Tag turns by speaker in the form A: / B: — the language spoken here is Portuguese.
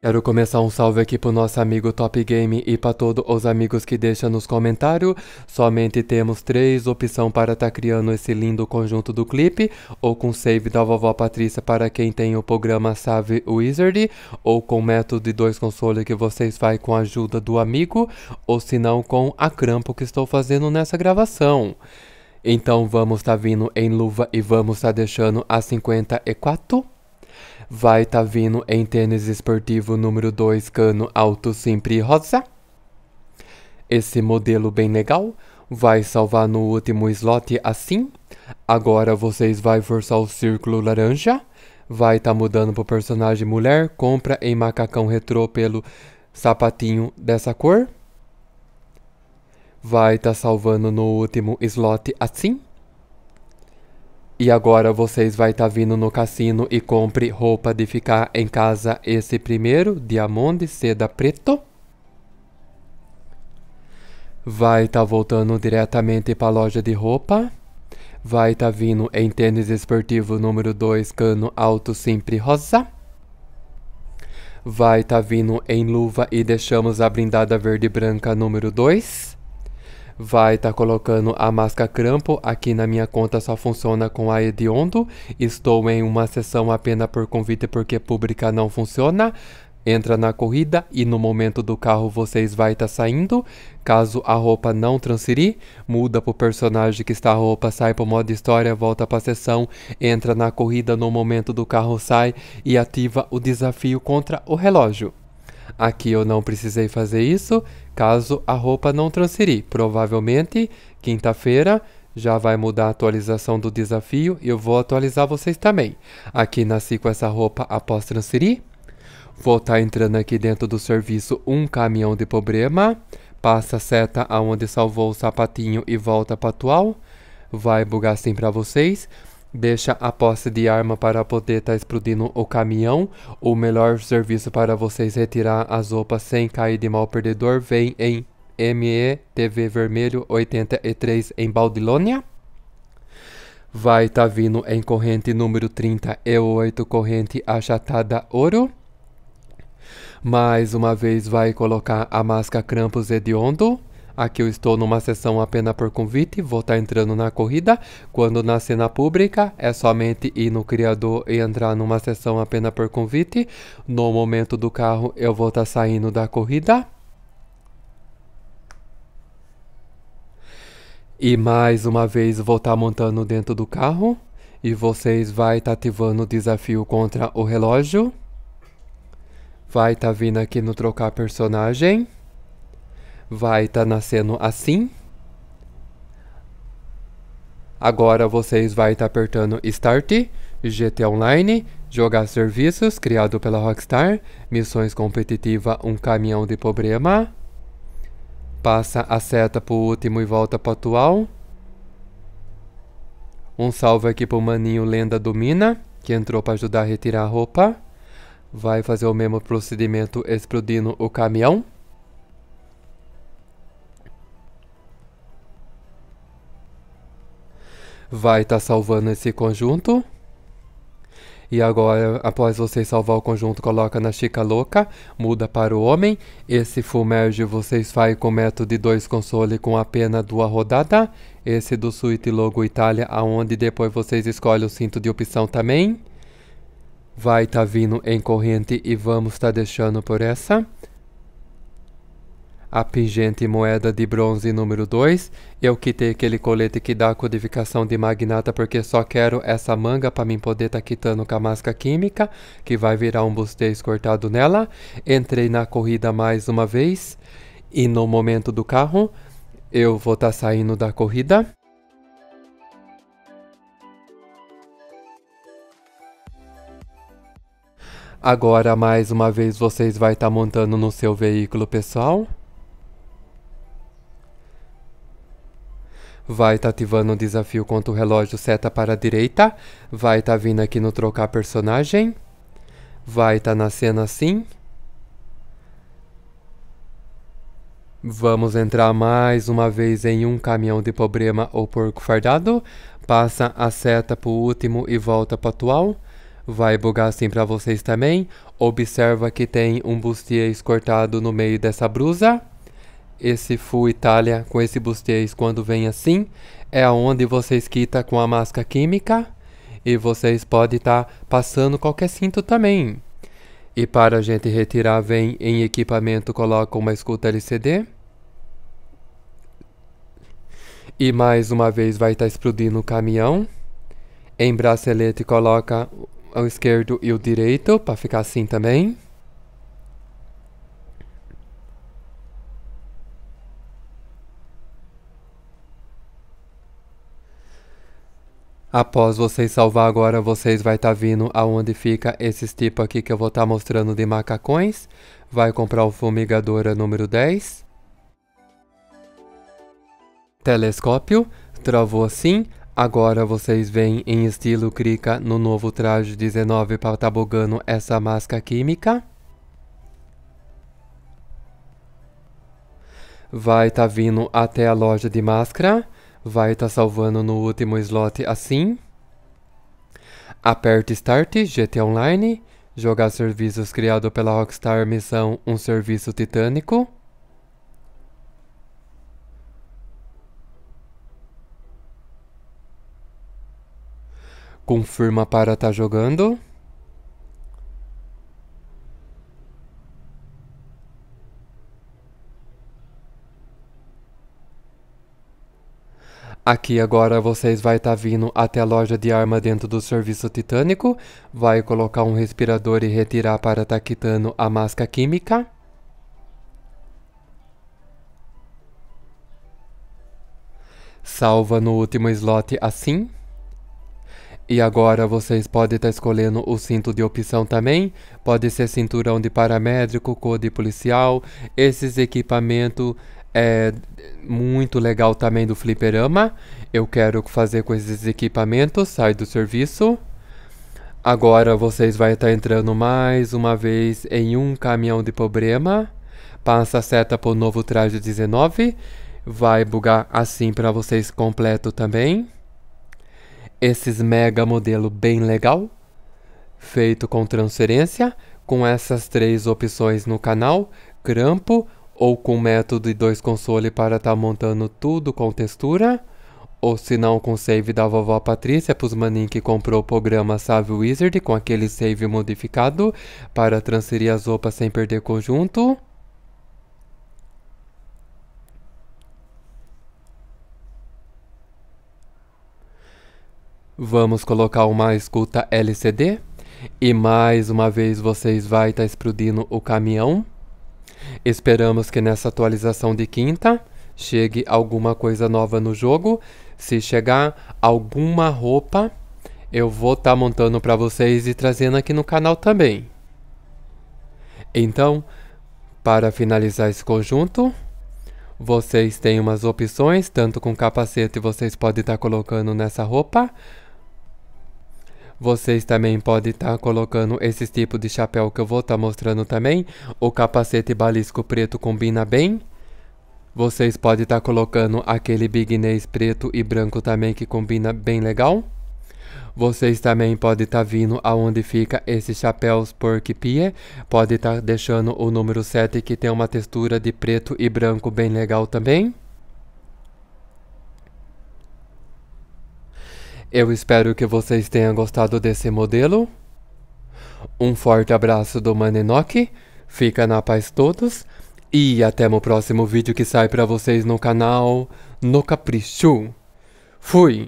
A: Quero começar um salve aqui pro nosso amigo Top Game e para todos os amigos que deixam nos comentários. Somente temos três opções para estar tá criando esse lindo conjunto do clipe, ou com save da vovó Patrícia para quem tem o programa Save Wizard, ou com método de dois consoles que vocês fazem com a ajuda do amigo, ou se não com a crampo que estou fazendo nessa gravação. Então vamos estar tá vindo em luva e vamos estar tá deixando a 54 vai estar tá vindo em tênis esportivo número 2 cano alto sempre rosa. Esse modelo bem legal, vai salvar no último slot assim. Agora vocês vai forçar o círculo laranja, vai estar tá mudando para o personagem mulher, compra em macacão retrô pelo sapatinho dessa cor. Vai estar tá salvando no último slot assim. E agora vocês vai estar tá vindo no cassino e compre roupa de ficar em casa esse primeiro, diamante seda preto. Vai estar tá voltando diretamente para a loja de roupa. Vai estar tá vindo em tênis esportivo número 2, cano alto simples rosa. Vai estar tá vindo em luva e deixamos a blindada verde branca número 2 vai estar tá colocando a máscara crampo. Aqui na minha conta só funciona com a Ediondo. Estou em uma sessão apenas por convite porque pública não funciona entra na corrida e no momento do carro vocês vai estar tá saindo. Caso a roupa não transferir, muda para o personagem que está a roupa, sai para o modo história, volta para a sessão, entra na corrida no momento do carro sai e ativa o desafio contra o relógio. Aqui eu não precisei fazer isso, caso a roupa não transferir. Provavelmente, quinta-feira, já vai mudar a atualização do desafio e eu vou atualizar vocês também. Aqui nasci com essa roupa após transferir. Vou estar tá entrando aqui dentro do serviço um caminhão de problema. Passa a seta aonde salvou o sapatinho e volta para atual. Vai bugar assim para vocês. Deixa a posse de arma para poder estar tá explodindo o caminhão. O melhor serviço para vocês é retirar as roupas sem cair de mal perdedor vem em ME TV Vermelho 83 em Baldilônia. Vai estar tá vindo em corrente número 38, corrente achatada ouro. Mais uma vez vai colocar a máscara Crampos Hediondo. Aqui eu estou numa sessão apenas por convite, vou estar tá entrando na corrida. Quando na cena pública, é somente ir no criador e entrar numa sessão apenas por convite. No momento do carro, eu vou estar tá saindo da corrida. E mais uma vez vou estar tá montando dentro do carro. E vocês vai estar tá ativando o desafio contra o relógio. Vai estar tá vindo aqui no trocar personagem vai estar tá nascendo assim. Agora vocês vai estar tá apertando Start, GT Online, jogar serviços, criado pela Rockstar, missões competitiva, um caminhão de problema. Passa a seta pro último e volta pro atual. Um salve aqui pro maninho Lenda Domina, que entrou para ajudar a retirar a roupa. Vai fazer o mesmo procedimento explodindo o caminhão. vai estar tá salvando esse conjunto. E agora, após você salvar o conjunto, coloca na chica louca, muda para o homem. Esse full merge vocês fazem com método de dois console com apenas duas rodadas. Esse do suíte logo Itália, aonde depois vocês escolhem o cinto de opção também. Vai estar tá vindo em corrente e vamos estar tá deixando por essa a pingente moeda de bronze número 2. Eu quitei aquele colete que dá a codificação de magnata porque só quero essa manga para mim poder estar tá quitando com a máscara química, que vai virar um bustez cortado nela. Entrei na corrida mais uma vez e no momento do carro eu vou estar tá saindo da corrida. Agora mais uma vez vocês vai estar tá montando no seu veículo pessoal. vai estar tá ativando um desafio contra o relógio seta para a direita, vai estar tá vindo aqui no trocar personagem, vai estar tá na cena assim. Vamos entrar mais uma vez em um caminhão de problema ou porco fardado, passa a seta para o último e volta para o atual. Vai bugar assim para vocês também. Observa que tem um bustiês escortado no meio dessa brusa esse Fu Itália com esse Bustiers quando vem assim, é onde você esquita com a máscara química e vocês podem estar tá passando qualquer cinto também. E para a gente retirar, vem em equipamento, coloca uma escuta LCD. E mais uma vez vai estar tá explodindo o caminhão. Em bracelete coloca o esquerdo e o direito para ficar assim também. Após vocês salvar agora, vocês vai estar tá vindo aonde fica esses tipos aqui que eu vou estar tá mostrando de macacões. Vai comprar o Fumigadora número 10. Telescópio. Travou assim. Agora vocês vêm em estilo crica no novo traje 19 para estar tá bugando essa máscara química. Vai estar tá vindo até a loja de máscara vai estar tá salvando no último slot assim. Aperte Start, GT Online, jogar serviços criado pela Rockstar Missão Um Serviço Titânico. Confirma para estar tá jogando. Aqui agora vocês vai estar tá vindo até a loja de arma dentro do serviço titânico, vai colocar um respirador e retirar para estar tá quitando a máscara química. Salva no último slot assim. E agora vocês podem estar tá escolhendo o cinto de opção também, pode ser cinturão de paramédico, code policial, esses equipamentos é muito legal também do fliperama. Eu quero fazer com esses equipamentos, sai do serviço. Agora vocês vão estar tá entrando mais uma vez em um caminhão de problema. Passa a seta para o novo traje 19. Vai bugar assim para vocês completo também. Esses mega modelo bem legal. Feito com transferência. Com essas três opções no canal. Crampo, ou com método de dois console para estar tá montando tudo com textura, ou se não com save da vovó Patrícia os maninhos que comprou o programa Save Wizard com aquele save modificado para transferir as roupas sem perder conjunto. Vamos colocar uma escuta LCD e mais uma vez vocês vai estar tá explodindo o caminhão. Esperamos que nessa atualização de quinta chegue alguma coisa nova no jogo. Se chegar alguma roupa, eu vou estar tá montando para vocês e trazendo aqui no canal também. Então, para finalizar esse conjunto, vocês têm umas opções, tanto com capacete vocês podem estar tá colocando nessa roupa, vocês também podem estar tá colocando esses tipos de chapéu que eu vou estar tá mostrando também. O capacete balístico preto combina bem. Vocês podem estar tá colocando aquele bignês preto e branco também que combina bem legal. Vocês também podem estar tá vindo aonde fica esses chapéus que pie. Pode estar tá deixando o número 7 que tem uma textura de preto e branco bem legal também. Eu espero que vocês tenham gostado desse modelo. Um forte abraço do Manenock, fica na paz todos e até o próximo vídeo que sai para vocês no canal No Capricho. Fui!